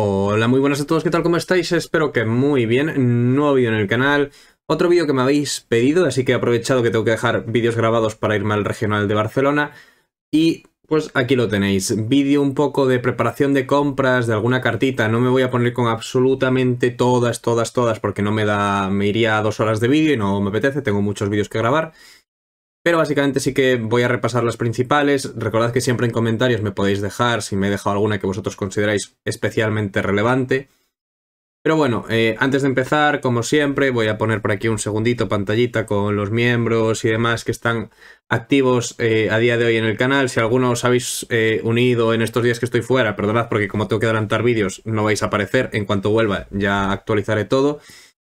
Hola, muy buenas a todos, ¿qué tal? ¿Cómo estáis? Espero que muy bien. Nuevo vídeo en el canal, otro vídeo que me habéis pedido, así que he aprovechado que tengo que dejar vídeos grabados para irme al regional de Barcelona. Y pues aquí lo tenéis, vídeo un poco de preparación de compras, de alguna cartita. No me voy a poner con absolutamente todas, todas, todas, porque no me da, me iría a dos horas de vídeo y no me apetece, tengo muchos vídeos que grabar. Pero básicamente sí que voy a repasar las principales. Recordad que siempre en comentarios me podéis dejar si me he dejado alguna que vosotros consideráis especialmente relevante. Pero bueno, eh, antes de empezar, como siempre, voy a poner por aquí un segundito pantallita con los miembros y demás que están activos eh, a día de hoy en el canal. Si alguno os habéis eh, unido en estos días que estoy fuera, perdonad porque como tengo que adelantar vídeos no vais a aparecer. En cuanto vuelva ya actualizaré todo.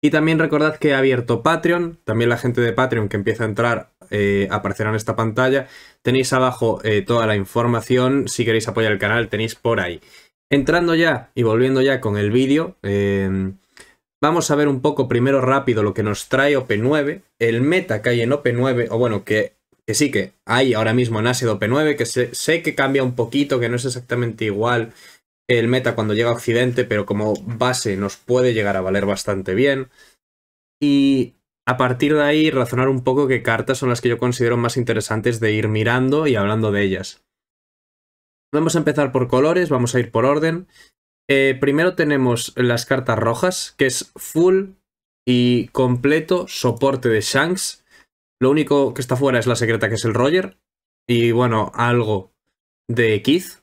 Y también recordad que he abierto Patreon, también la gente de Patreon que empieza a entrar eh, aparecerá en esta pantalla. Tenéis abajo eh, toda la información, si queréis apoyar el canal tenéis por ahí. Entrando ya y volviendo ya con el vídeo, eh, vamos a ver un poco primero rápido lo que nos trae OP9, el meta que hay en OP9, o bueno, que, sí que hay ahora mismo en ácido OP9, que sé, sé que cambia un poquito, que no es exactamente igual el meta cuando llega a Occidente, pero como base nos puede llegar a valer bastante bien. Y a partir de ahí, razonar un poco qué cartas son las que yo considero más interesantes de ir mirando y hablando de ellas. Vamos a empezar por colores, vamos a ir por orden. Eh, primero tenemos las cartas rojas, que es full y completo soporte de Shanks. Lo único que está fuera es la secreta, que es el Roger. Y bueno, algo de Keith.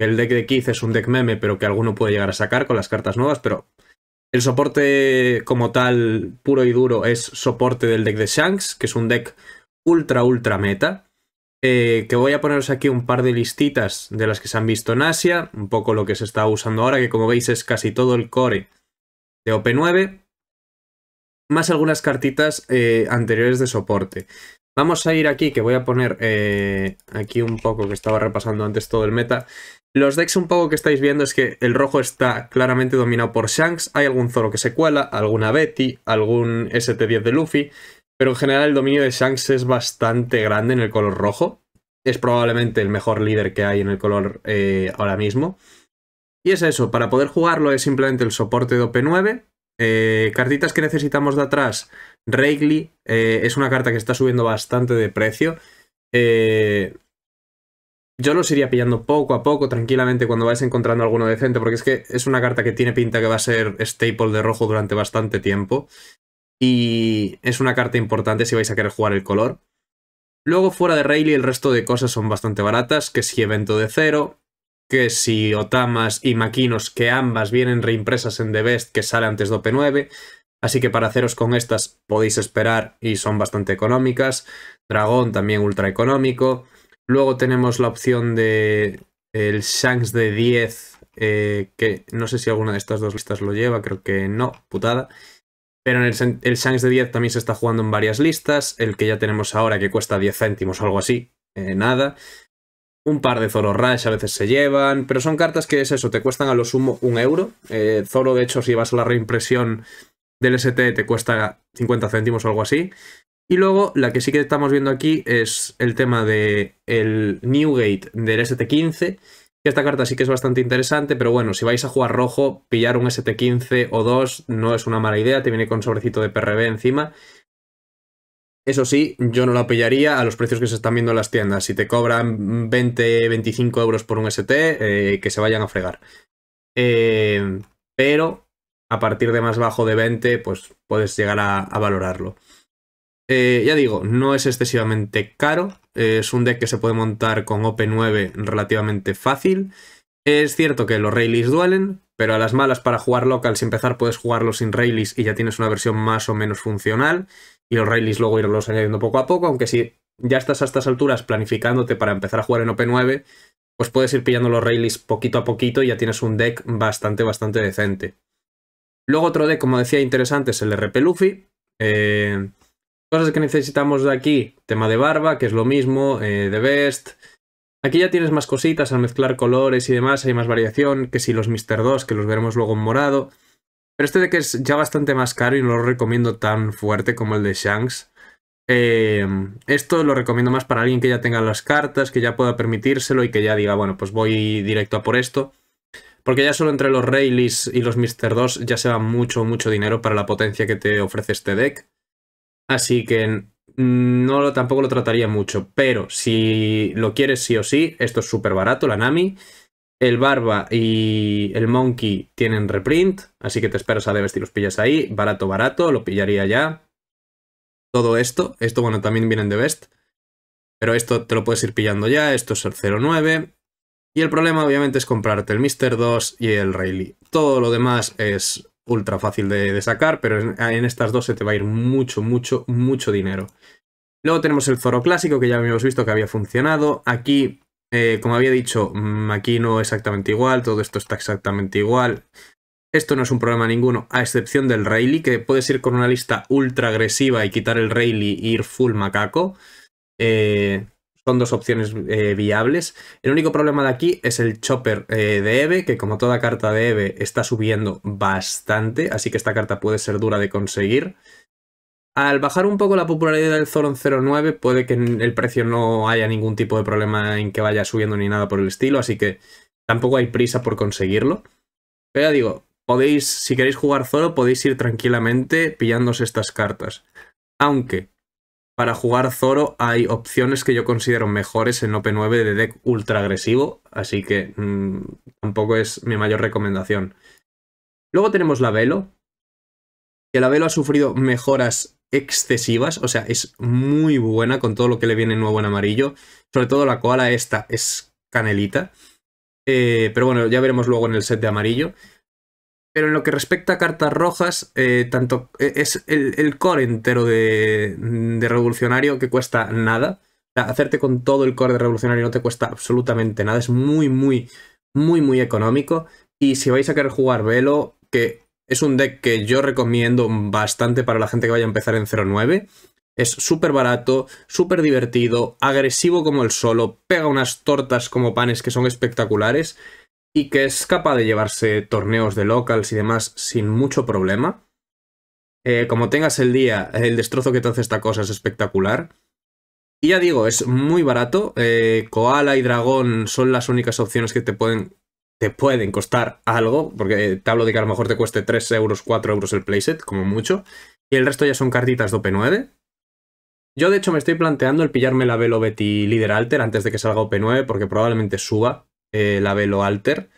El deck de Keith es un deck meme, pero que alguno puede llegar a sacar con las cartas nuevas, pero el soporte como tal, puro y duro, es soporte del deck de Shanks, que es un deck ultra, ultra meta. Eh, que voy a poneros aquí un par de listitas de las que se han visto en Asia, un poco lo que se está usando ahora, que como veis es casi todo el core de OP9, más algunas cartitas eh, anteriores de soporte. Vamos a ir aquí, que voy a poner eh, aquí un poco, que estaba repasando antes todo el meta. Los decks un poco que estáis viendo es que el rojo está claramente dominado por Shanks, hay algún Zoro que se cuela, alguna Betty, algún ST-10 de Luffy, pero en general el dominio de Shanks es bastante grande en el color rojo. Es probablemente el mejor líder que hay en el color eh, ahora mismo. Y es eso, para poder jugarlo es simplemente el soporte de OP9, eh, cartitas que necesitamos de atrás regley eh, es una carta que está subiendo bastante de precio. Eh, yo los iría pillando poco a poco, tranquilamente, cuando vais encontrando alguno decente, porque es que es una carta que tiene pinta que va a ser staple de rojo durante bastante tiempo. Y es una carta importante si vais a querer jugar el color. Luego, fuera de Rayleigh, el resto de cosas son bastante baratas, que si evento de cero, que si Otamas y Maquinos, que ambas vienen reimpresas en The Best, que sale antes de OP9, Así que para haceros con estas podéis esperar y son bastante económicas. Dragón también ultra económico. Luego tenemos la opción de el Shanks de 10, eh, que no sé si alguna de estas dos listas lo lleva, creo que no, putada. Pero el, Shanks de 10 también se está jugando en varias listas. El que ya tenemos ahora que cuesta 10 céntimos o algo así, eh, nada. Un par de Zoro Rush a veces se llevan, pero son cartas que es eso, te cuestan a lo sumo un euro. Eh, Zoro, de hecho, si vas a la reimpresión del ST te cuesta 50 céntimos o algo así. Y luego la que sí que estamos viendo aquí es el tema del el Newgate del ST15, esta carta sí que es bastante interesante, pero bueno, si vais a jugar rojo, pillar un ST15 o 2 no es una mala idea, te viene con sobrecito de PRB encima. Eso sí, yo no la pillaría a los precios que se están viendo en las tiendas. Si te cobran 20, 25 euros por un ST, eh, que se vayan a fregar. Eh, pero a partir de más bajo de 20, pues puedes llegar a, valorarlo. Eh, ya digo, no es excesivamente caro, eh, es un deck que se puede montar con OP9 relativamente fácil. Es cierto que los Rayleys duelen, pero a las malas para jugar local, si empezar puedes jugarlo sin Rayleys y ya tienes una versión más o menos funcional, y los Rayleys luego irlos añadiendo poco a poco, aunque si ya estás a estas alturas planificándote para empezar a jugar en OP9, pues puedes ir pillando los Rayleys poquito a poquito y ya tienes un deck bastante, bastante decente. Luego otro de, como decía, interesante es el RP Luffy. Eh, cosas que necesitamos de aquí, tema de barba, que es lo mismo, eh, de best. Aquí ya tienes más cositas al mezclar colores y demás, hay más variación, que si los Mr. 2, que los veremos luego en morado. Pero este deck es ya bastante más caro y no lo recomiendo tan fuerte como el de Shanks. Eh, esto lo recomiendo más para alguien que ya tenga las cartas, que ya pueda permitírselo y que ya diga, bueno, pues voy directo a por esto. Porque ya solo entre los Rayleys y los Mister 2 ya se va mucho, mucho dinero para la potencia que te ofrece este deck. Así que no tampoco lo trataría mucho. Pero si lo quieres sí o sí, esto es súper barato, la Nami. El Barba y el Monkey tienen reprint, así que te esperas a Devest y los pillas ahí. Barato, barato, lo pillaría ya. Todo esto, esto bueno, también vienen de Best. Pero esto te lo puedes ir pillando ya, esto es el 09. Y el problema obviamente es comprarte el Mister 2 y el Rayleigh. Todo lo demás es ultra fácil de, sacar, pero en, estas dos se te va a ir mucho, mucho, mucho dinero. Luego tenemos el Zoro clásico que ya habíamos visto que había funcionado. Aquí, eh, como había dicho, mm, aquí no exactamente igual, todo esto está exactamente igual. Esto no es un problema ninguno, a excepción del Rayleigh, que puedes ir con una lista ultra agresiva y quitar el Rayleigh e ir full macaco. Eh, son dos opciones eh, viables. El único problema de aquí es el chopper eh, de Eve, que como toda carta de Eve está subiendo bastante, así que esta carta puede ser dura de conseguir. Al bajar un poco la popularidad del Zoron 09 puede que en el precio no haya ningún tipo de problema en que vaya subiendo ni nada por el estilo, así que tampoco hay prisa por conseguirlo. Pero ya digo, podéis, si queréis jugar Zoro podéis ir tranquilamente pillándose estas cartas. Aunque para jugar Zoro hay opciones que yo considero mejores en OP9 de deck ultra agresivo, así que mm, tampoco es mi mayor recomendación. Luego tenemos la Velo, que la Velo ha sufrido mejoras excesivas, o sea, es muy buena con todo lo que le viene nuevo en amarillo, sobre todo la koala esta es canelita, eh, pero bueno, ya veremos luego en el set de amarillo. Pero en lo que respecta a cartas rojas, eh, tanto eh, es el, core entero de, de, revolucionario que cuesta nada. hacerte con todo el core de revolucionario no te cuesta absolutamente nada. Es muy, muy, muy, muy económico. Y si vais a querer jugar Velo, que es un deck que yo recomiendo bastante para la gente que vaya a empezar en 09. Es súper barato, súper divertido, agresivo como el solo, pega unas tortas como panes que son espectaculares y que es capaz de llevarse torneos de locals y demás sin mucho problema. Eh, como tengas el día, el destrozo que te hace esta cosa es espectacular. Y ya digo, es muy barato. Eh, koala y dragón son las únicas opciones que te pueden, te pueden costar algo, porque te hablo de que a lo mejor te cueste 3 euros, 4 euros el playset, como mucho. Y el resto ya son cartitas de OP9. Yo de hecho me estoy planteando el pillarme la Velo Betty Líder Alter antes de que salga OP9, porque probablemente suba eh, la Velo Alter.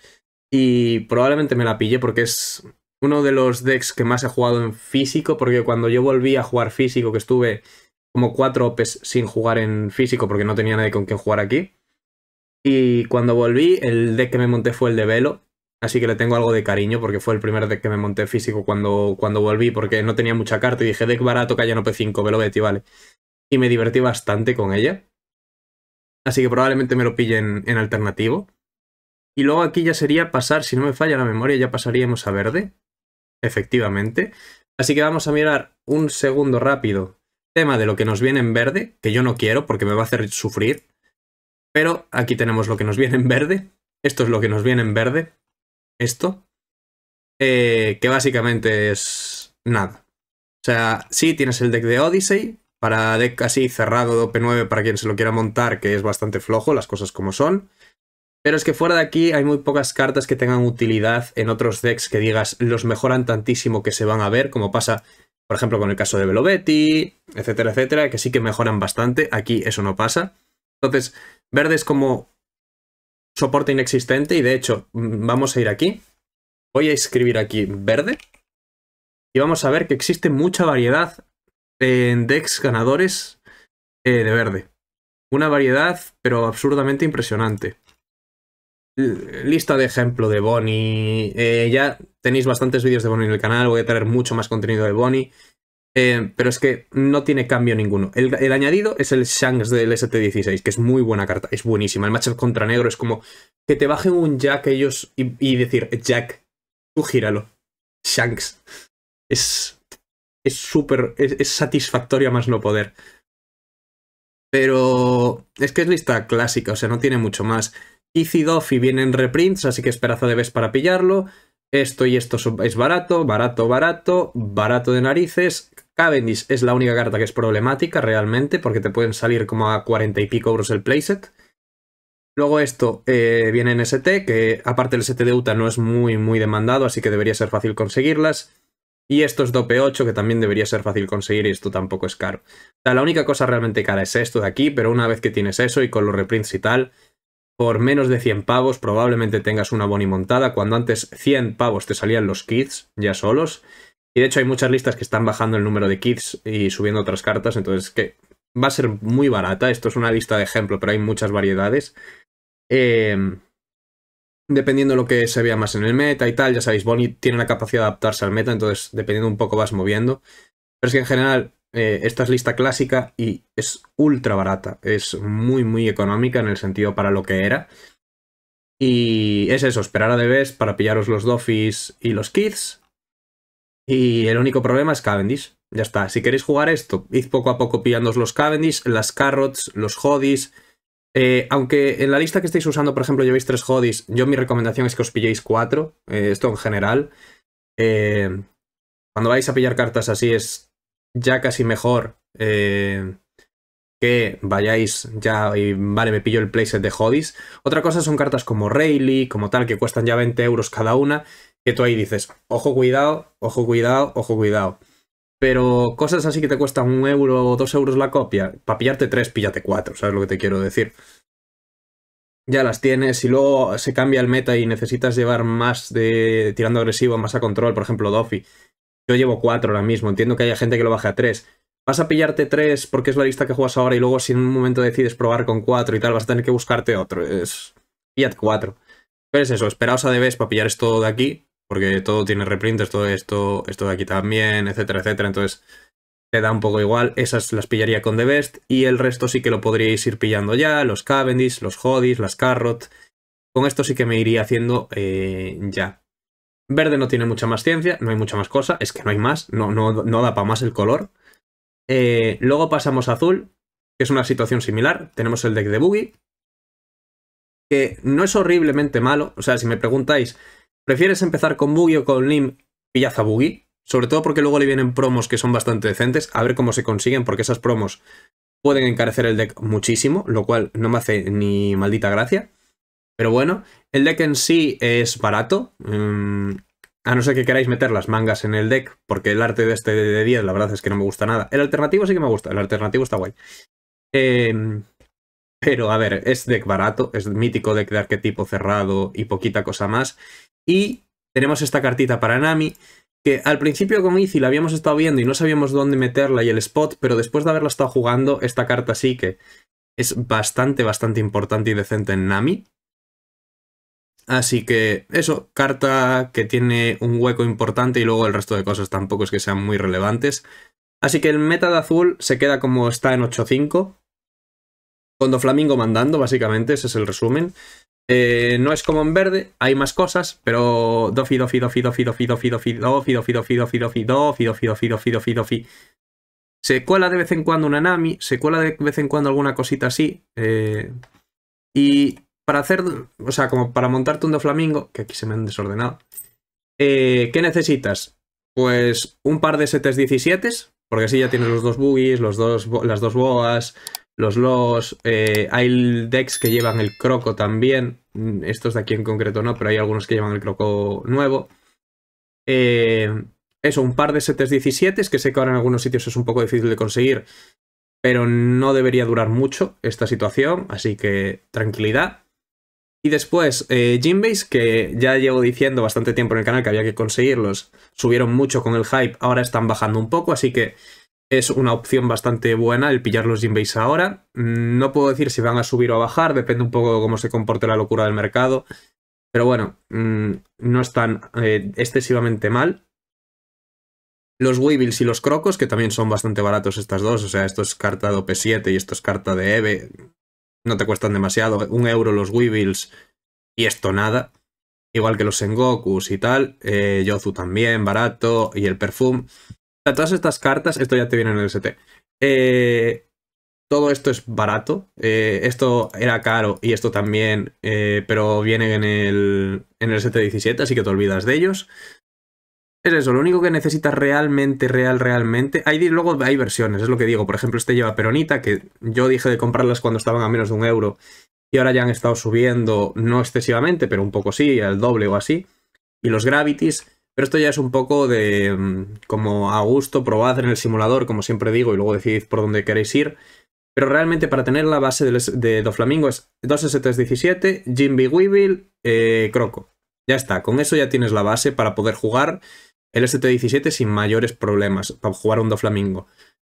Y probablemente me la pille porque es uno de los decks que más he jugado en físico. Porque cuando yo volví a jugar físico, que estuve como cuatro OPs sin jugar en físico porque no tenía nadie con quien jugar aquí. Y cuando volví, el deck que me monté fue el de Velo. Así que le tengo algo de cariño porque fue el primer deck que me monté físico cuando, cuando volví porque no tenía mucha carta y dije deck barato, haya no op 5 Velo Betty, vale. Y me divertí bastante con ella. Así que probablemente me lo en en alternativo. Y luego aquí ya sería pasar, si no me falla la memoria, ya pasaríamos a verde. Efectivamente. Así que vamos a mirar un segundo rápido tema de lo que nos viene en verde, que yo no quiero porque me va a hacer sufrir. Pero aquí tenemos lo que nos viene en verde. Esto es lo que nos viene en verde. Esto. Eh, que básicamente es nada. O sea, sí tienes el deck de Odyssey, para deck así cerrado de OP9 para quien se lo quiera montar, que es bastante flojo, las cosas como son. Pero es que fuera de aquí hay muy pocas cartas que tengan utilidad en otros decks que digas los mejoran tantísimo que se van a ver, como pasa, por ejemplo, con el caso de Velovetti, etcétera, etcétera, que sí que mejoran bastante. Aquí eso no pasa. Entonces, verde es como soporte inexistente y de hecho mm, vamos a ir aquí. Voy a escribir aquí verde y vamos a ver que existe mucha variedad en decks ganadores eh, de verde. Una variedad, pero absurdamente impresionante lista de ejemplo de Bonnie. Eh, ya tenéis bastantes vídeos de Bonnie en el canal, voy a traer mucho más contenido de Bonnie. Eh, pero es que no tiene cambio ninguno. El, añadido es el Shanks del ST-16, que es muy buena carta, es buenísima. El matchup contra negro es como que te bajen un Jack ellos y, decir, Jack, tú gíralo. Shanks. Es es súper, es, satisfactoria más no poder. Pero es que es lista clásica, o sea, no tiene mucho más. Doffy viene vienen reprints, así que esperaza de ves para pillarlo. Esto y esto es barato, barato, barato, barato de narices. Cavendish es la única carta que es problemática realmente, porque te pueden salir como a 40 y pico euros el playset. Luego esto eh, viene en ST, que aparte el ST de UTA no es muy muy demandado, así que debería ser fácil conseguirlas. Y esto es dope 8, que también debería ser fácil conseguir y esto tampoco es caro. la única cosa realmente cara es esto de aquí, pero una vez que tienes eso y con los reprints y tal, por menos de 100 pavos probablemente tengas una boni montada, cuando antes 100 pavos te salían los kits ya solos. Y de hecho hay muchas listas que están bajando el número de kits y subiendo otras cartas, entonces que va a ser muy barata. Esto es una lista de ejemplo, pero hay muchas variedades. Em, dependiendo de lo que se vea más en el meta y tal, ya sabéis, Bonnie tiene la capacidad de adaptarse al meta, entonces dependiendo un poco vas moviendo. Pero es que en general eh, esta es lista clásica y es ultra barata. Es muy, muy económica en el sentido para lo que era. Y es eso, esperar a Debes para pillaros los Doffies y los Kids. Y el único problema es Cavendish. Ya está. Si queréis jugar esto, id poco a poco pillándos los Cavendish, las Carrots, los Hodis. Eh, aunque en la lista que estáis usando, por ejemplo, llevéis tres Hodis, yo mi recomendación es que os pilléis cuatro. Eh, esto en general. cuando vais a pillar cartas así es ya casi mejor eh, que vayáis ya y vale, me pillo el playset de Hodis. Otra cosa son cartas como Rayleigh, como tal, que cuestan ya 20 euros cada una, que tú ahí dices, ojo cuidado, ojo cuidado, ojo cuidado. Pero cosas así que te cuestan un euro o dos euros la copia, para pillarte tres, píllate cuatro, ¿sabes lo que te quiero decir? ya las tienes y luego se cambia el meta y necesitas llevar más de tirando agresivo, más a control, por ejemplo Doffy, yo llevo 4 ahora mismo, entiendo que haya gente que lo baje a 3. Vas a pillarte 3 porque es la lista que juegas ahora y luego si en un momento decides probar con 4 y tal, vas a tener que buscarte otro. Es... Pillad 4. Pero es eso, esperaos a DBs para pillar esto de aquí, porque todo tiene reprints, todo esto, esto de aquí también, etcétera, etcétera. Entonces te da un poco igual, esas las pillaría con The Best y el resto sí que lo podríais ir pillando ya, los Cavendish, los Hodis, las Carrot. Con esto sí que me iría haciendo eh, ya. Verde no tiene mucha más ciencia, no hay mucha más cosa, es que no hay más, no, no, da para más el color. Eh, luego pasamos a azul, que es una situación similar. Tenemos el deck de Boogie, que no es horriblemente malo. O sea, si me preguntáis, ¿prefieres empezar con Boogie o con Lim? pillaza a sobre todo porque luego le vienen promos que son bastante decentes. A ver cómo se consiguen, porque esas promos pueden encarecer el deck muchísimo, lo cual no me hace ni maldita gracia. Pero bueno, el deck en sí es barato. Mm, a no ser que queráis meter las mangas en el deck, porque el arte de este de 10 la verdad es que no me gusta nada. El alternativo sí que me gusta, el alternativo está guay. Em, pero a ver, es deck barato, es mítico deck de arquetipo cerrado y poquita cosa más. Y tenemos esta cartita para Nami, que al principio como y la habíamos estado viendo y no sabíamos dónde meterla y el spot, pero después de haberla estado jugando, esta carta sí que es bastante, bastante importante y decente en Nami. Así que eso, carta que tiene un hueco importante y luego el resto de cosas tampoco es que sean muy relevantes. Así que el meta de azul se queda como está en 8-5. Con Flamingo mandando, básicamente, ese es el resumen. no es como en verde, hay más cosas, pero Dofi, Dofi, Dofi, Dofi, Dofi, Dofi, Dofi, Dofi, Dofi, Dofi, Dofi, Dofi, Dofi, Dofi, Dofi, Dofi, Dofi, Dofi. Se cuela de vez en cuando una Nami, se cuela de vez en cuando alguna cosita así. Y para hacer, o sea, como para montarte un doflamingo, que aquí se me han desordenado, eh, ¿qué necesitas? Pues un par de setes 17, porque así ya tienes los dos boogies, los dos, las dos boas, los los eh, hay decks que llevan el croco también, mm, estos de aquí en concreto no, pero hay algunos que llevan el croco nuevo. Eh, eso, un par de setes 17, que sé que ahora en algunos sitios es un poco difícil de conseguir, pero no debería durar mucho esta situación, así que tranquilidad. Y después, eh, Jinbase, que ya llevo diciendo bastante tiempo en el canal que había que conseguirlos, subieron mucho con el hype, ahora están bajando un poco, así que es una opción bastante buena el pillar los Jinbase ahora. Mm, no puedo decir si van a subir o a bajar, depende un poco de cómo se comporte la locura del mercado. Pero bueno, mm, no están eh, excesivamente mal. Los Weevils y los Crocos, que también son bastante baratos estas dos, o sea, esto es carta de OP7 y esto es carta de EVE, no te cuestan demasiado. Un euro los Weevils y esto nada. Igual que los Sengokus y tal. Eh, Yozu también, barato. Y el Perfume. Todas estas cartas, esto ya te viene en el ST. Eh, todo esto es barato. Eh, esto era caro y esto también, pero viene en el, en el ST17, así que te olvidas de ellos. Es eso, lo único que necesitas realmente, real, realmente. Hay, luego hay versiones, es lo que digo. Por ejemplo, este lleva peronita, que yo dije de comprarlas cuando estaban a menos de un euro y ahora ya han estado subiendo, no excesivamente, pero un poco sí, al doble o así. Y los gravities, pero esto ya es un poco de mm, como a gusto, probad en el simulador, como siempre digo, y luego decidid por dónde queréis ir. Pero realmente para tener la base de, Doflamingo es 2S317, Jimby Weevil, eh, Croco. Ya está, con eso ya tienes la base para poder jugar el ST-17 sin mayores problemas para jugar un Doflamingo.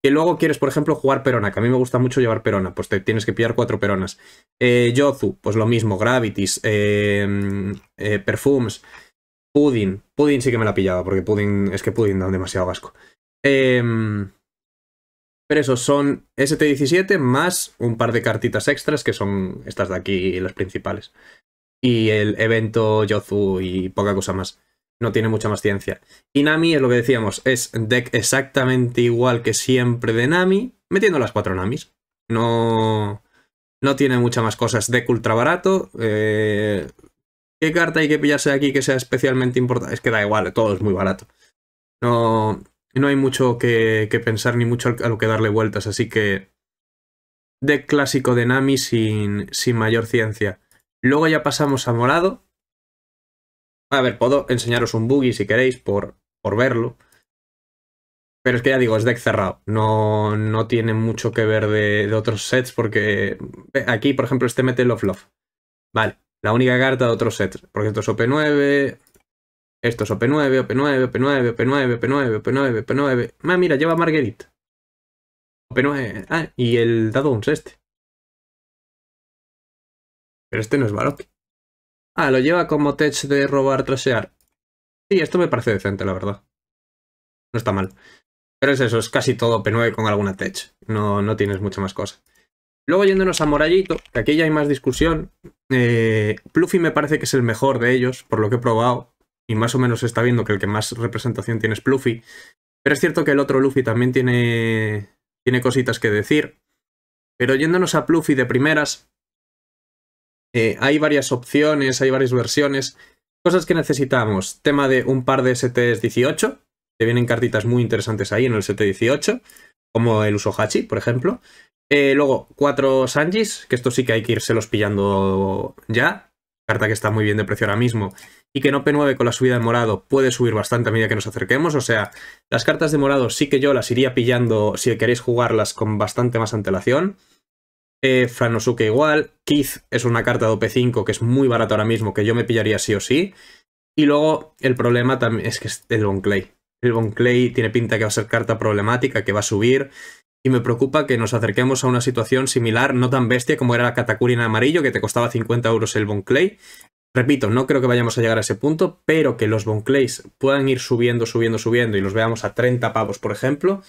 Que luego quieres, por ejemplo, jugar Perona, que a mí me gusta mucho llevar Perona, pues te tienes que pillar cuatro Peronas. Eh, Yozu, pues lo mismo, Gravities, em, eh, Perfumes, Pudding. Pudding sí que me la pillaba, porque Pudding es que Pudding da demasiado gasco. Em, pero eso, son ST-17 más un par de cartitas extras, que son estas de aquí las principales. Y el evento Yozu y poca cosa más no tiene mucha más ciencia. Y Nami es lo que decíamos, es deck exactamente igual que siempre de Nami, metiendo las cuatro Namis. No, no tiene mucha más cosas. Deck ultra barato. Eh, ¿Qué carta hay que pillarse aquí que sea especialmente importante? Es que da igual, todo es muy barato. No, no hay mucho que, pensar ni mucho a lo que darle vueltas, así que deck clásico de Nami sin, sin mayor ciencia. Luego ya pasamos a morado, a ver, puedo enseñaros un buggy si queréis por, verlo. Pero es que ya digo, es deck cerrado. No, tiene mucho que ver de, otros sets porque eh, aquí, por ejemplo, este mete of Love. Vale, la única carta de otros sets. Porque esto es OP9, esto es OP9, OP9, OP9, OP9, OP9, OP9, OP9. Ah, mira, lleva Marguerite. OP9. Ah, y el dado este. Pero este no es Baroque. Ah, lo lleva como tech de robar, trasear. Sí, esto me parece decente, la verdad. No está mal. Pero es eso, es casi todo P9 con alguna tech. No, no tienes mucha más cosa. Luego yéndonos a Morallito, que aquí ya hay más discusión. Eh, Pluffy me parece que es el mejor de ellos, por lo que he probado. Y más o menos se está viendo que el que más representación tiene es Pluffy. Pero es cierto que el otro Luffy también tiene, tiene cositas que decir. Pero yéndonos a Pluffy de primeras, eh, hay varias opciones, hay varias versiones. Cosas que necesitamos. Tema de un par de STs 18. Te vienen cartitas muy interesantes ahí en el ST18. Como el uso Hachi, por ejemplo. Eh, luego, cuatro Sanjis, que esto sí que hay que irselos pillando ya. Carta que está muy bien de precio ahora mismo. Y que en OP9 con la subida de morado puede subir bastante a medida que nos acerquemos. O sea, las cartas de morado sí que yo las iría pillando si queréis jugarlas con bastante más antelación. Eh, Franosuke igual. Keith es una carta de OP5 que es muy barata ahora mismo, que yo me pillaría sí o sí. Y luego el problema también es que es el Clay El Clay tiene pinta que va a ser carta problemática, que va a subir. Y me preocupa que nos acerquemos a una situación similar, no tan bestia como era la Katakuri en amarillo, que te costaba 50 euros el Clay Repito, no creo que vayamos a llegar a ese punto, pero que los Bonclays puedan ir subiendo, subiendo, subiendo y los veamos a 30 pavos, por ejemplo,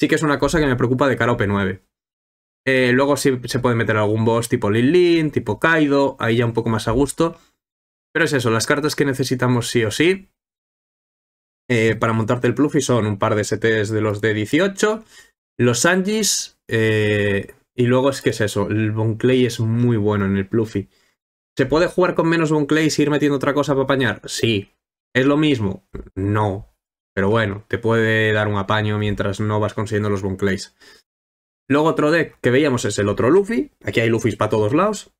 sí que es una cosa que me preocupa de cara a OP9. Eh, luego sí se puede meter algún boss tipo Lin tipo Kaido, ahí ya un poco más a gusto. Pero es eso, las cartas que necesitamos sí o sí eh, para montarte el Pluffy son un par de STs de los de 18, los Sanjis eh, y luego es que es eso, el Clay es muy bueno en el Pluffy. ¿Se puede jugar con menos Bonclay y ir metiendo otra cosa para apañar? Sí. ¿Es lo mismo? No. Pero bueno, te puede dar un apaño mientras no vas consiguiendo los Clays. Luego otro deck que veíamos es el otro Luffy. Aquí hay Luffys para todos lados.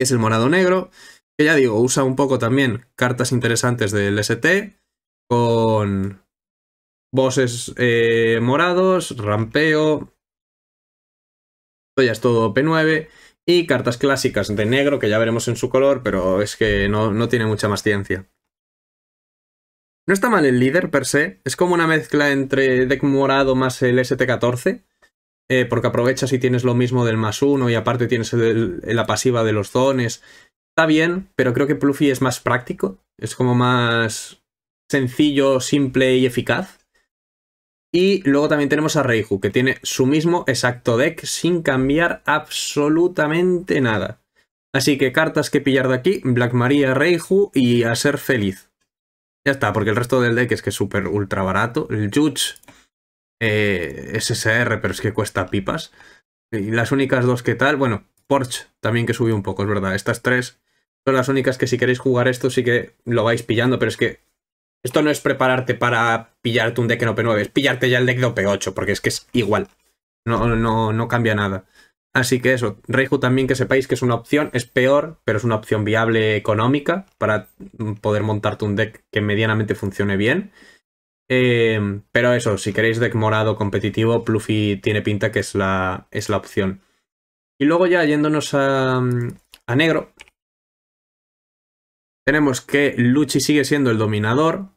Es el morado negro. Que ya digo, usa un poco también cartas interesantes del ST. Con bosses eh, morados, rampeo. Esto ya es todo P9. Y cartas clásicas de negro, que ya veremos en su color, pero es que no, no tiene mucha más ciencia. No está mal el líder per se, es como una mezcla entre deck morado más el ST14, eh, porque aprovechas y tienes lo mismo del más uno y aparte tienes la pasiva de los zones. Está bien, pero creo que Pluffy es más práctico, es como más sencillo, simple y eficaz. Y luego también tenemos a Reiju, que tiene su mismo exacto deck sin cambiar absolutamente nada. Así que cartas que pillar de aquí, Black Maria, Reiju y a ser feliz. Ya está, porque el resto del deck es que es súper ultra barato. El Juch eh, SSR, pero es que cuesta pipas. Y las únicas dos que tal, bueno, Porsche también que subió un poco, es verdad. Estas tres son las únicas que si queréis jugar esto sí que lo vais pillando, pero es que esto no es prepararte para pillarte un deck en OP9, es pillarte ya el deck de OP8, porque es que es igual. No, no, no cambia nada. Así que eso, Reiju también que sepáis que es una opción, es peor, pero es una opción viable económica para poder montarte un deck que medianamente funcione bien. Eh, pero eso, si queréis deck morado competitivo, Pluffy tiene pinta que es la, es la opción. Y luego ya yéndonos a, negro, tenemos que Luchi sigue siendo el dominador.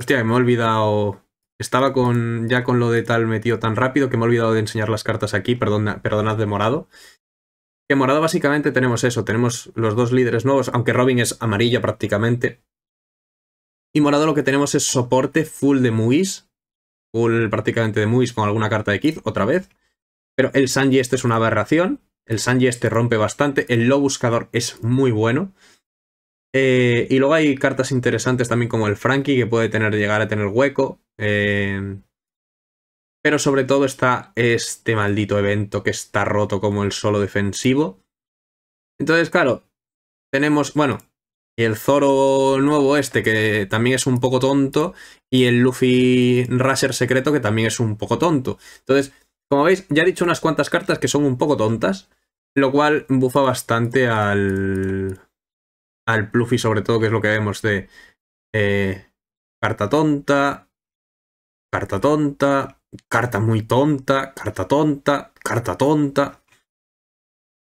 Hostia, me he olvidado... Estaba con, ya con lo de tal metido tan rápido que me he olvidado de enseñar las cartas aquí, perdona, perdonad de morado. Que morado básicamente tenemos eso, tenemos los dos líderes nuevos, aunque Robin es amarilla prácticamente. Y morado lo que tenemos es soporte full de Muis. Full prácticamente de Muis con alguna carta de Kith otra vez. Pero el Sanji este es una aberración. El Sanji este rompe bastante. El Low Buscador es muy bueno. Eh, y luego hay cartas interesantes también como el Frankie, que puede tener, llegar a tener hueco. Eh, pero sobre todo está este maldito evento que está roto como el solo defensivo. Entonces, claro, tenemos, bueno, y el Zoro nuevo este, que también es un poco tonto, y el Luffy Raser secreto, que también es un poco tonto. Entonces, como veis, ya he dicho unas cuantas cartas que son un poco tontas, lo cual bufa bastante al, al Pluffy, sobre todo, que es lo que vemos de eh, carta tonta, carta tonta, carta muy tonta, carta tonta, carta tonta.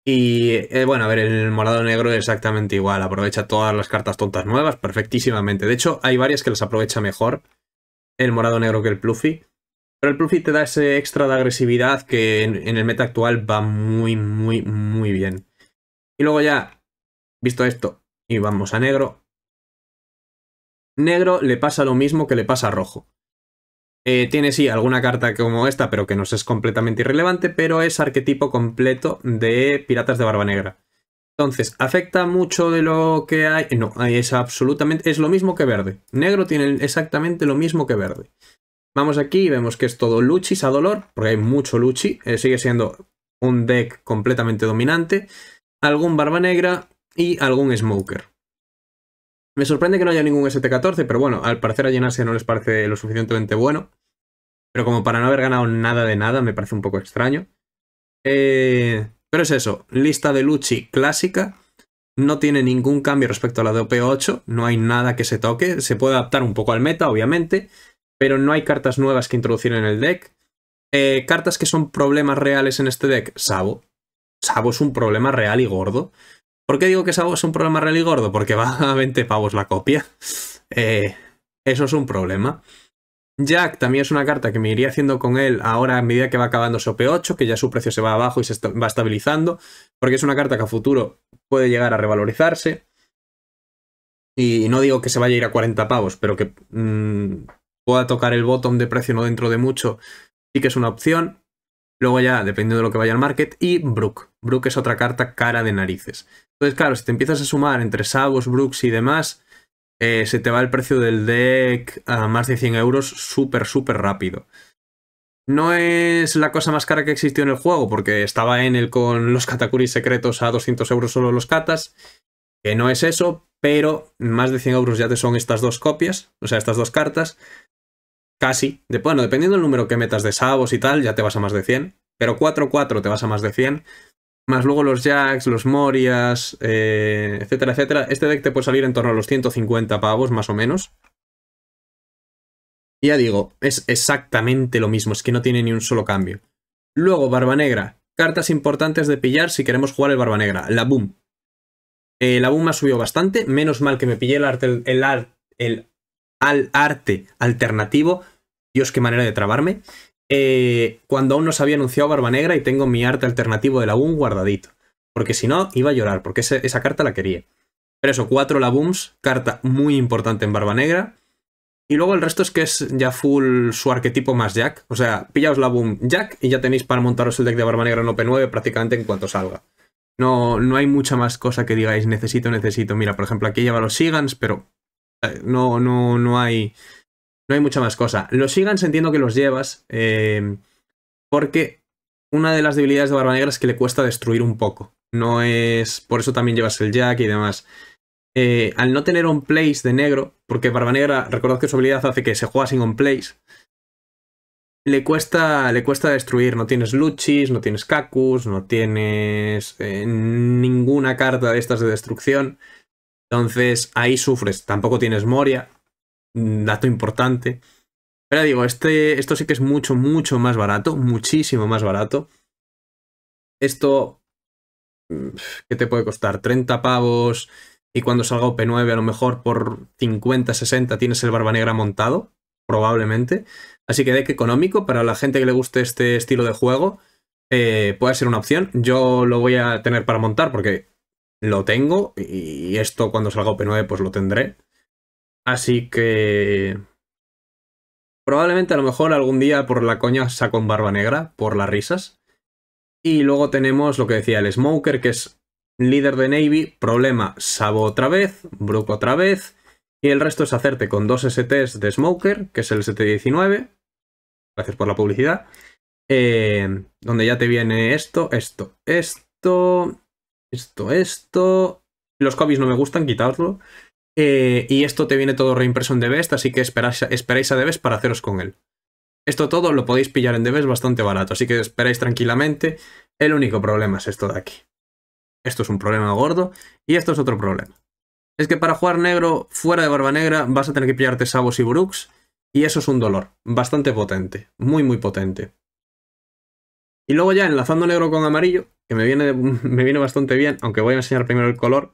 Y eh, bueno, a ver, el morado negro es exactamente igual. Aprovecha todas las cartas tontas nuevas perfectísimamente. De hecho, hay varias que las aprovecha mejor el morado negro que el Pluffy. Pero el Pluffy te da ese extra de agresividad que en, en el meta actual va muy, muy, muy bien. Y luego ya, visto esto, y vamos a negro. Negro le pasa lo mismo que le pasa a rojo. Eh, tiene sí alguna carta como esta, pero que no es completamente irrelevante, pero es arquetipo completo de Piratas de Barba Negra. Entonces, afecta mucho de lo que hay... No, es absolutamente... Es lo mismo que verde. Negro tiene exactamente lo mismo que verde. Vamos aquí y vemos que es todo Luchis a dolor, porque hay mucho Luchi. Eh, sigue siendo un deck completamente dominante. Algún Barba Negra y algún Smoker. Me sorprende que no haya ningún ST14, pero bueno, al parecer a llenarse no les parece lo suficientemente bueno. Pero como para no haber ganado nada de nada, me parece un poco extraño. Eh, pero es eso, lista de Luchi clásica. No tiene ningún cambio respecto a la de OP8, no hay nada que se toque. Se puede adaptar un poco al meta, obviamente, pero no hay cartas nuevas que introducir en el deck. Eh, cartas que son problemas reales en este deck, Sabo. Sabo es un problema real y gordo. ¿Por qué digo que es un problema rally gordo? Porque va a 20 pavos la copia. Eh, eso es un problema. Jack también es una carta que me iría haciendo con él ahora a medida que va acabando su P8, que ya su precio se va abajo y se va estabilizando, porque es una carta que a futuro puede llegar a revalorizarse. Y no digo que se vaya a ir a 40 pavos, pero que mm, pueda tocar el botón de precio no dentro de mucho, sí que es una opción. Luego ya, dependiendo de lo que vaya al market, y Brook. Brook es otra carta cara de narices. Entonces, claro, si te empiezas a sumar entre Sabos, Brooks y demás, eh, se te va el precio del deck a más de 100 euros súper, súper rápido. No es la cosa más cara que existió en el juego, porque estaba en el con los Katakuris secretos a 200 euros solo los Katas, que no es eso, pero más de 100 euros ya te son estas dos copias, o sea, estas dos cartas, casi. bueno, dependiendo del número que metas de sabos y tal, ya te vas a más de 100. Pero 4-4 te vas a más de 100. Más luego los jacks, los morias, eh, etcétera, etcétera. Este deck te puede salir en torno a los 150 pavos, más o menos. Ya digo, es exactamente lo mismo, es que no tiene ni un solo cambio. Luego, Barba Negra. Cartas importantes de pillar si queremos jugar el Barba Negra. La Boom. Eh, la Boom ha subido bastante. Menos mal que me pillé el, arte, el, el al arte alternativo Dios, qué manera de trabarme. Eh, cuando aún no se había anunciado Barba Negra y tengo mi arte alternativo de la boom guardadito. Porque si no, iba a llorar, porque esa carta la quería. Pero eso, cuatro la carta muy importante en Barba Negra. Y luego el resto es que es ya full su arquetipo más Jack. O sea, pillaos la boom Jack y ya tenéis para montaros el deck de Barba Negra en OP9 prácticamente en cuanto salga. No, no hay mucha más cosa que digáis necesito, necesito. Mira, por ejemplo, aquí lleva los Sigans, pero eh, no, no, no hay no hay mucha más cosa. Lo sigan sintiendo que los llevas, eh, porque una de las debilidades de Barba Negra es que le cuesta destruir un poco. No es... Por eso también llevas el Jack y demás. Eh, al no tener on place de negro, porque Barba Negra, recordad que su habilidad hace que se juega sin on place, le cuesta, le cuesta destruir. No tienes Luchis, no tienes Cacus, no tienes eh, ninguna carta de estas de destrucción. Entonces ahí sufres. Tampoco tienes Moria dato importante. Pero digo, este, esto sí que es mucho, mucho más barato, muchísimo más barato. Esto, mm, ¿qué te puede costar? 30 pavos y cuando salga OP9 a lo mejor por 50, 60 tienes el barba negra montado, probablemente. Así que de que económico, para la gente que le guste este estilo de juego, eh, puede ser una opción. Yo lo voy a tener para montar porque lo tengo y esto cuando salga OP9 pues lo tendré. Así que... Probablemente a lo mejor algún día por la coña saco un barba negra, por las risas. Y luego tenemos lo que decía el Smoker, que es líder de Navy, problema, Sabo otra vez, Brook otra vez, y el resto es hacerte con dos STs de Smoker, que es el ST-19, gracias por la publicidad, eh, donde ya te viene esto, esto, esto, esto, esto, los copies no me gustan, quitarlo eh, y esto te viene todo reimpreso en Best, así que esperáis, a debes para haceros con él. Esto todo lo podéis pillar en debes bastante barato, así que esperáis tranquilamente. El único problema es esto de aquí. Esto es un problema gordo y esto es otro problema. Es que para jugar negro fuera de Barba Negra vas a tener que pillarte Sabos y Brooks y eso es un dolor, bastante potente, muy muy potente. Y luego ya enlazando negro con amarillo, que me viene bastante bien, aunque voy a enseñar primero el color,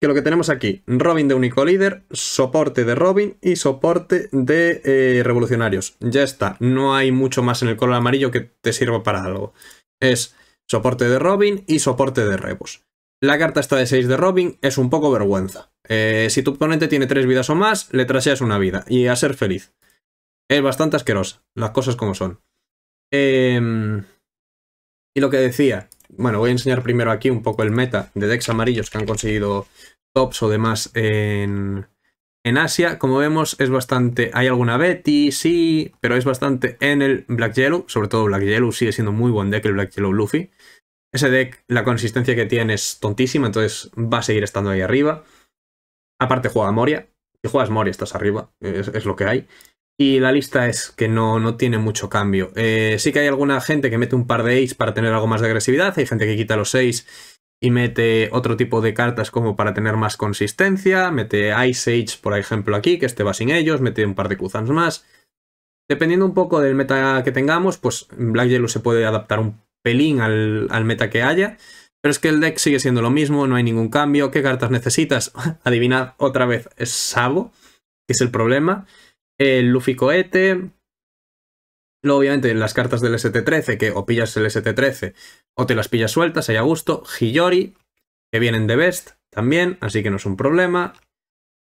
que lo que tenemos aquí, Robin de único líder, soporte de Robin y soporte de eh, revolucionarios. Ya está, no hay mucho más en el color amarillo que te sirva para algo. Es soporte de Robin y soporte de Rebus. La carta está de 6 de Robin es un poco vergüenza. Eh, si tu oponente tiene 3 vidas o más, le traseas una vida y a ser feliz. Es bastante asquerosa, las cosas como son. Eh, y lo que decía, bueno, voy a enseñar primero aquí un poco el meta de decks amarillos que han conseguido tops o demás en, Asia. Como vemos, es bastante. Hay alguna Betty, sí, pero es bastante en el Black Yellow. Sobre todo Black Yellow sigue siendo muy buen deck el Black Yellow Luffy. Ese deck, la consistencia que tiene es tontísima, entonces va a seguir estando ahí arriba. Aparte juega Moria. Si juegas Moria estás arriba, es lo que hay. Y la lista es que no, no tiene mucho cambio. Eh, sí que hay alguna gente que mete un par de ace para tener algo más de agresividad. Hay gente que quita los seis y mete otro tipo de cartas como para tener más consistencia. Mete Ice Age, por ejemplo, aquí, que este va sin ellos. Mete un par de Kuzans más. Dependiendo un poco del meta que tengamos, pues Black Yellow se puede adaptar un pelín al, al meta que haya. Pero es que el deck sigue siendo lo mismo, no hay ningún cambio. ¿Qué cartas necesitas? Adivinad otra vez, es Sabo, que es el problema el Luffy Cohete. Luego, obviamente, las cartas del ST-13, que o pillas el ST-13 o te las pillas sueltas, hay a gusto. Hiyori, que vienen de Best también, así que no es un problema.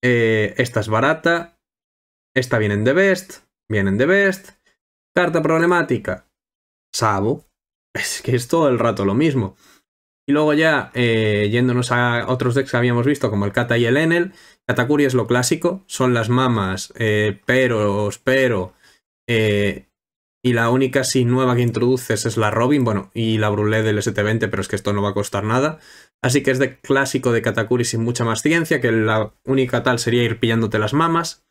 Eh, esta es barata. Esta vienen de Best. Vienen de Best. Carta problemática. Sabo. Es que es todo el rato lo mismo. Y luego ya, eh, yéndonos a otros decks que habíamos visto, como el Kata y el Enel, Katakuri es lo clásico, son las mamas, eh, pero, pero, eh, y la única sí nueva que introduces es la Robin, bueno, y la Brulé del ST20, pero es que esto no va a costar nada. Así que es de clásico de Katakuri sin mucha más ciencia, que la única tal sería ir pillándote las mamas.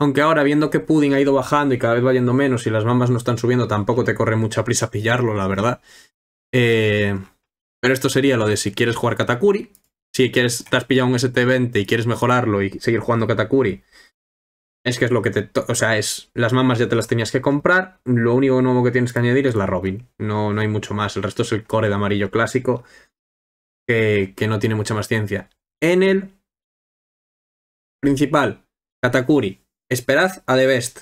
Aunque ahora, viendo que Pudding ha ido bajando y cada vez va yendo menos y las mamas no están subiendo, tampoco te corre mucha prisa pillarlo, la verdad. Eh, pero esto sería lo de si quieres jugar Katakuri si quieres, te has pillado un ST20 y quieres mejorarlo y seguir jugando Katakuri, es que es lo que te... O sea, es las mamas ya te las tenías que comprar, lo único nuevo que tienes que añadir es la Robin, no, no hay mucho más, el resto es el core de amarillo clásico, que, que no tiene mucha más ciencia. En el principal, Katakuri, esperad a The Best,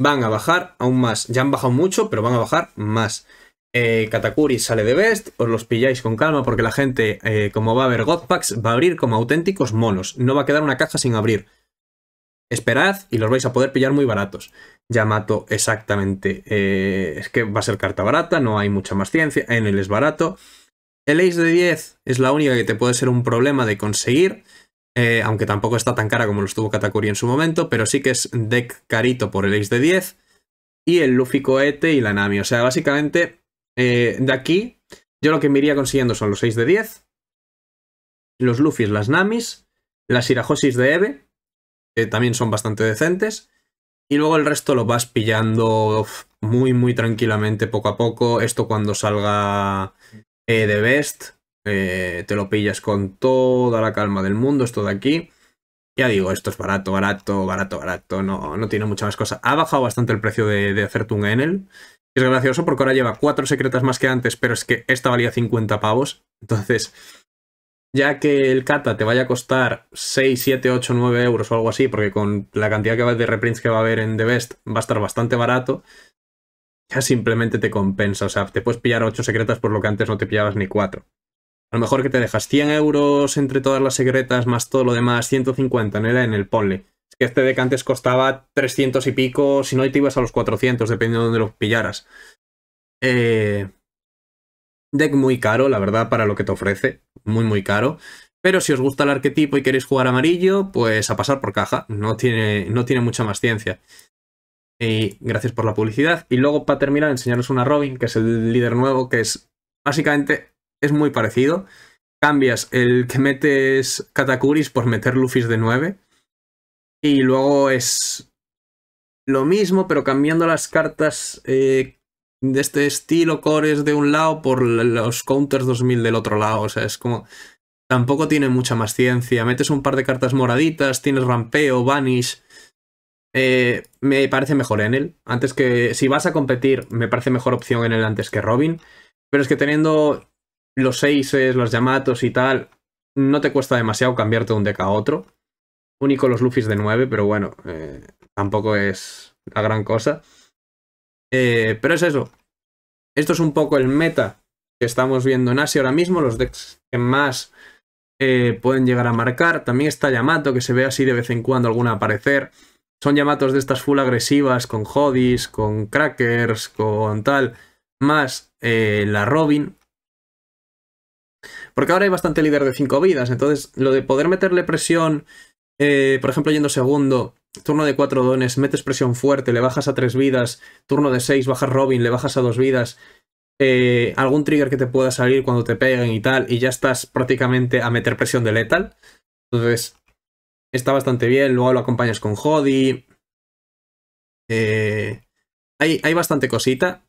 van a bajar aún más, ya han bajado mucho, pero van a bajar más. Eh, Katakuri sale de best, os los pilláis con calma porque la gente, eh, como va a haber Godpacks, va a abrir como auténticos monos. No va a quedar una caja sin abrir. Esperad y los vais a poder pillar muy baratos. ya mato exactamente. Eh, es que va a ser carta barata, no hay mucha más ciencia. En él es barato. El Ace de 10 es la única que te puede ser un problema de conseguir. Eh, aunque tampoco está tan cara como lo estuvo Katakuri en su momento, pero sí que es deck carito por el Ace de 10. Y el Luffy Cohete y la Nami. O sea, básicamente eh, de aquí, yo lo que me iría consiguiendo son los 6 de 10, los Luffys, las Namis, las Irajosis de Eve, que también son bastante decentes, y luego el resto lo vas pillando muy, muy tranquilamente, poco a poco. Esto cuando salga de eh, Best, eh, te lo pillas con toda la calma del mundo, esto de aquí. Ya digo, esto es barato, barato, barato, barato, no, no tiene mucha más cosa. Ha bajado bastante el precio de, de en Enel, es gracioso porque ahora lleva cuatro secretas más que antes, pero es que esta valía 50 pavos. Entonces, ya que el kata te vaya a costar 6, 7, 8, 9 euros o algo así, porque con la cantidad que va de reprints que va a haber en The Best va a estar bastante barato, ya simplemente te compensa. O sea, te puedes pillar 8 secretas por lo que antes no te pillabas ni 4. A lo mejor que te dejas 100 euros entre todas las secretas más todo lo demás, 150 en el, en el Ponle que este deck antes costaba 300 y pico, si no te ibas a los 400, dependiendo de dónde lo pillaras. Eh, deck muy caro, la verdad, para lo que te ofrece, muy muy caro. Pero si os gusta el arquetipo y queréis jugar amarillo, pues a pasar por caja, no tiene, no tiene mucha más ciencia. Y gracias por la publicidad. Y luego para terminar enseñaros una Robin, que es el líder nuevo, que es básicamente es muy parecido. Cambias el que metes Katakuris por meter Luffy de 9 y luego es lo mismo, pero cambiando las cartas eh, de este estilo, cores de un lado por los counters 2000 del otro lado. O sea, es como... Tampoco tiene mucha más ciencia. Metes un par de cartas moraditas, tienes rampeo, vanish. Eh, me parece mejor en él. Antes que. Si vas a competir, me parece mejor opción en él antes que Robin. Pero es que teniendo los seises, los Yamatos y tal, no te cuesta demasiado cambiarte de un deck a otro único los Luffys de 9, pero bueno, eh, tampoco es la gran cosa. Eh, pero es eso. Esto es un poco el meta que estamos viendo en Asia ahora mismo, los decks que más eh, pueden llegar a marcar. También está Yamato, que se ve así de vez en cuando alguna aparecer. Son Yamatos de estas full agresivas, con Hodis, con Crackers, con tal. Más la Robin, porque ahora hay bastante líder de 5 vidas, entonces lo de poder meterle presión eh, por ejemplo, yendo segundo, turno de 4 dones, metes presión fuerte, le bajas a tres vidas, turno de 6, bajas Robin, le bajas a dos vidas, eh, algún trigger que te pueda salir cuando te peguen y tal, y ya estás prácticamente a meter presión de letal. Entonces, está bastante bien, luego lo acompañas con Jody. Eh, hay, hay bastante cosita,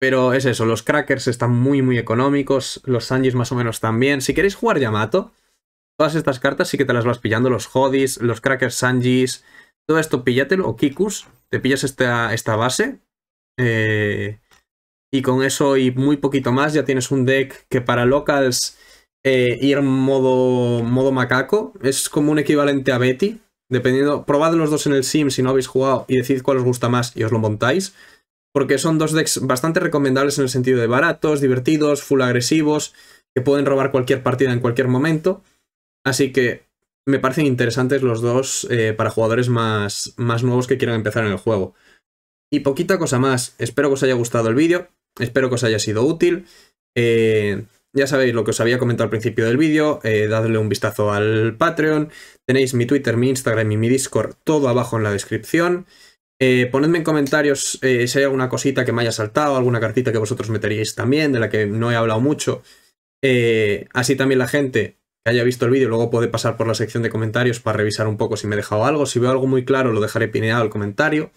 pero es eso, los crackers están muy muy económicos, los Sanjis más o menos también. Si queréis jugar Yamato, todas estas cartas sí que te las vas pillando, los Hodis, los Crackers Sanjis, todo esto píllatelo, o Kikus, te pillas esta, esta base. Eh, y con eso y muy poquito más ya tienes un deck que para locals eh, ir modo, modo macaco es como un equivalente a Betty. Dependiendo, probad los dos en el sim si no habéis jugado y decid cuál os gusta más y os lo montáis. Porque son dos decks bastante recomendables en el sentido de baratos, divertidos, full agresivos, que pueden robar cualquier partida en cualquier momento. Así que me parecen interesantes los dos eh, para jugadores más, nuevos que quieran empezar en el juego. Y poquita cosa más. Espero que os haya gustado el vídeo. Espero que os haya sido útil. Eh, ya sabéis lo que os había comentado al principio del vídeo. Eh, dadle un vistazo al Patreon. Tenéis mi Twitter, mi Instagram y mi Discord todo abajo en la descripción. ponedme en comentarios si hay alguna cosita que me haya saltado, alguna cartita que vosotros meteríais también, de la que no he hablado mucho. así también la gente que haya visto el vídeo, luego puede pasar por la sección de comentarios para revisar un poco si me he dejado algo. Si veo algo muy claro, lo dejaré pineado el comentario.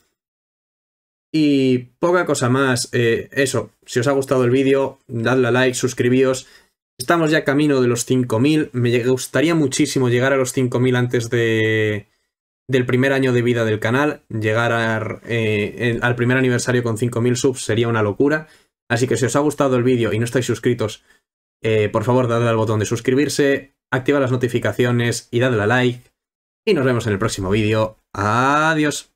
Y poca cosa más. Eh, eso, si os ha gustado el vídeo, dadle a like, suscribíos. Estamos ya camino de los 5.000. Me gustaría muchísimo llegar a los 5.000 antes de, del primer año de vida del canal. Llegar eh, al primer aniversario con 5.000 subs sería una locura. Así que si os ha gustado el vídeo y no estáis suscritos, eh, por favor, dadle al botón de suscribirse, activa las notificaciones y dadle a like. Y nos vemos en el próximo vídeo. Adiós.